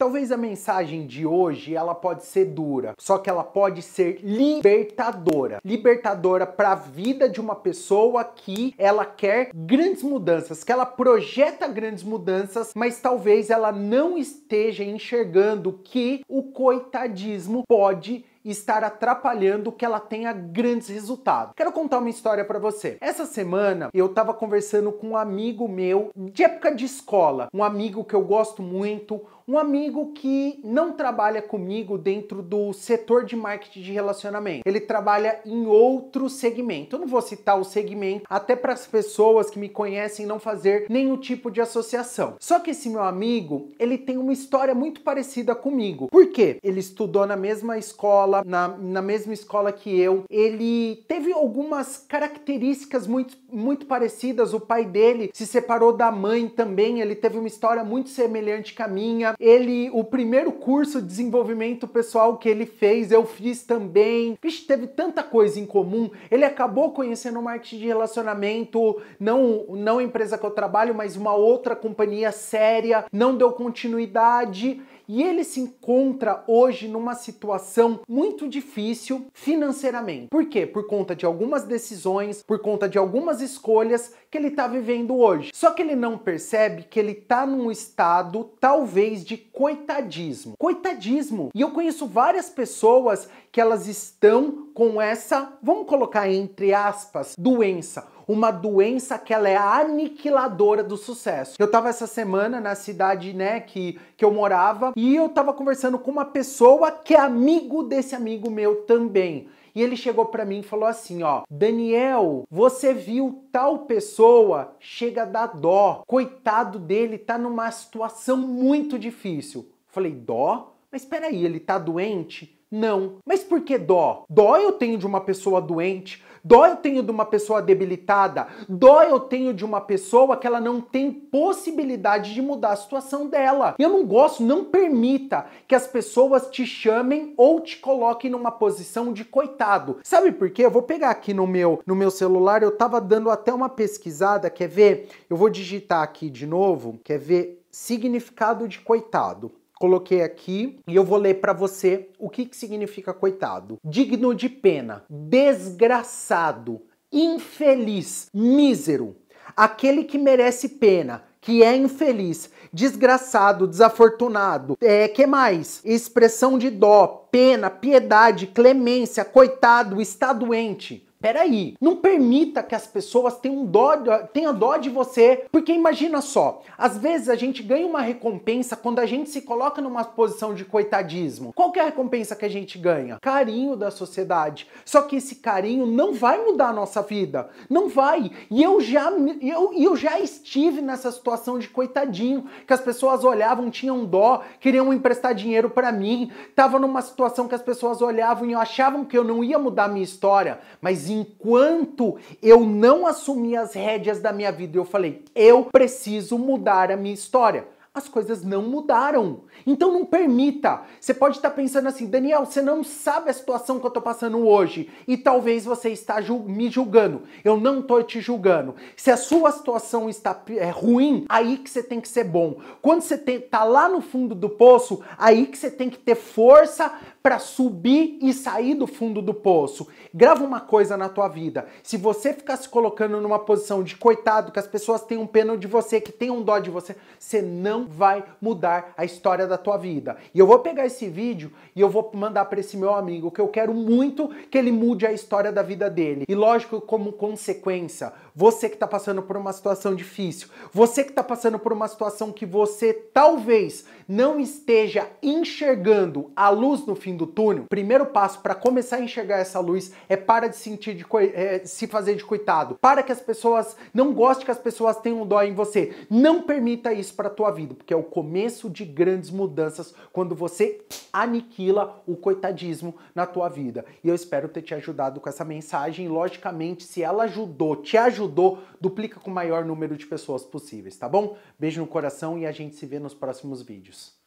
Talvez a mensagem de hoje ela pode ser dura, só que ela pode ser libertadora. Libertadora para a vida de uma pessoa que ela quer grandes mudanças, que ela projeta grandes mudanças, mas talvez ela não esteja enxergando que o coitadismo pode e estar atrapalhando que ela tenha grandes resultados. Quero contar uma história para você. Essa semana eu estava conversando com um amigo meu de época de escola, um amigo que eu gosto muito, um amigo que não trabalha comigo dentro do setor de marketing de relacionamento. Ele trabalha em outro segmento. Eu não vou citar o segmento, até para as pessoas que me conhecem não fazer nenhum tipo de associação. Só que esse meu amigo, ele tem uma história muito parecida comigo. Por quê? Ele estudou na mesma escola, na, na mesma escola que eu. Ele teve algumas características muito, muito parecidas. O pai dele se separou da mãe também. Ele teve uma história muito semelhante com a minha. Ele, o primeiro curso de desenvolvimento pessoal que ele fez, eu fiz também. Vixe, teve tanta coisa em comum. Ele acabou conhecendo o marketing de relacionamento, não, não a empresa que eu trabalho, mas uma outra companhia séria. Não deu continuidade e ele se encontra hoje numa situação muito difícil financeiramente. Por quê? Por conta de algumas decisões, por conta de algumas escolhas que ele está vivendo hoje. Só que ele não percebe que ele está num estado talvez de coitadismo. Coitadismo. E eu conheço várias pessoas que elas estão com essa, vamos colocar entre aspas, doença uma doença que ela é aniquiladora do sucesso. Eu tava essa semana na cidade, né, que, que eu morava, e eu tava conversando com uma pessoa que é amigo desse amigo meu também. E ele chegou para mim e falou assim, ó: "Daniel, você viu tal pessoa? Chega da dó. Coitado dele, tá numa situação muito difícil." falei: "Dó? Mas espera aí, ele tá doente?" Não. Mas por que dó? Dó eu tenho de uma pessoa doente, dó eu tenho de uma pessoa debilitada, dó eu tenho de uma pessoa que ela não tem possibilidade de mudar a situação dela. Eu não gosto, não permita que as pessoas te chamem ou te coloquem numa posição de coitado. Sabe por quê? Eu vou pegar aqui no meu no meu celular, eu tava dando até uma pesquisada, quer ver? Eu vou digitar aqui de novo, quer ver significado de coitado coloquei aqui e eu vou ler para você o que, que significa coitado. Digno de pena, desgraçado, infeliz, mísero, aquele que merece pena, que é infeliz, desgraçado, desafortunado. É, que mais? Expressão de dó, pena, piedade, clemência, coitado, está doente. Peraí, não permita que as pessoas tenham dó, tenham dó de você, porque imagina só, às vezes a gente ganha uma recompensa quando a gente se coloca numa posição de coitadismo. Qual é a recompensa que a gente ganha? Carinho da sociedade. Só que esse carinho não vai mudar a nossa vida, não vai. E eu já, eu, eu já estive nessa situação de coitadinho, que as pessoas olhavam, tinham dó, queriam emprestar dinheiro para mim, tava numa situação que as pessoas olhavam e achavam que eu não ia mudar a minha história, mas enquanto eu não assumi as rédeas da minha vida, eu falei, eu preciso mudar a minha história as coisas não mudaram. Então não permita. Você pode estar pensando assim, Daniel, você não sabe a situação que eu estou passando hoje e talvez você está me julgando. Eu não estou te julgando. Se a sua situação está é ruim, aí que você tem que ser bom. Quando você está lá no fundo do poço, aí que você tem que ter força para subir e sair do fundo do poço. Grava uma coisa na tua vida. Se você ficar se colocando numa posição de coitado, que as pessoas têm um pena de você, que tenham dó de você, você não vai mudar a história da tua vida. E eu vou pegar esse vídeo e eu vou mandar para esse meu amigo, que eu quero muito que ele mude a história da vida dele. E lógico, como consequência, você que está passando por uma situação difícil, você que está passando por uma situação que você talvez não esteja enxergando a luz no fim do túnel, primeiro passo para começar a enxergar essa luz é para de sentir de é, se fazer de coitado. Para que as pessoas não gostem que as pessoas tenham dó em você. Não permita isso para a tua vida, porque é o começo de grandes mudanças quando você aniquila o coitadismo na tua vida. E eu espero ter te ajudado com essa mensagem. Logicamente, se ela ajudou, te ajudou, duplica com o maior número de pessoas possíveis, tá bom? Beijo no coração e a gente se vê nos próximos vídeos.